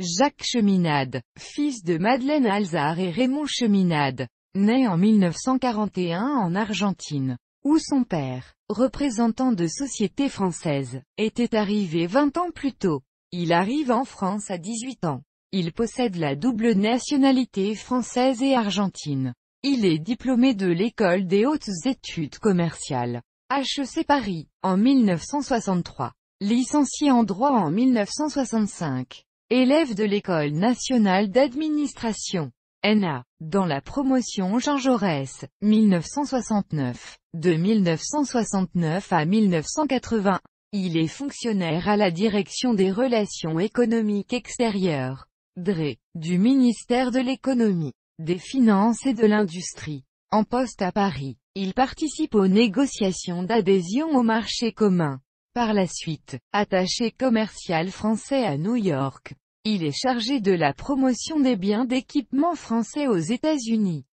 Jacques Cheminade, fils de Madeleine Alzard et Raymond Cheminade, naît en 1941 en Argentine, où son père, représentant de société française, était arrivé 20 ans plus tôt. Il arrive en France à 18 ans. Il possède la double nationalité française et argentine. Il est diplômé de l'École des hautes études commerciales, HEC Paris, en 1963, licencié en droit en 1965 élève de l'École nationale d'administration. NA, dans la promotion Jean Jaurès, 1969, de 1969 à 1980. Il est fonctionnaire à la direction des relations économiques extérieures, DRE, du ministère de l'économie, des finances et de l'industrie. En poste à Paris, il participe aux négociations d'adhésion au marché commun. Par la suite, attaché commercial français à New York, il est chargé de la promotion des biens d'équipement français aux États-Unis.